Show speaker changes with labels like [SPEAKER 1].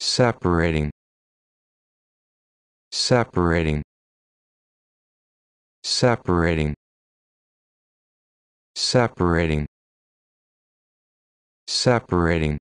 [SPEAKER 1] separating separating separating separating separating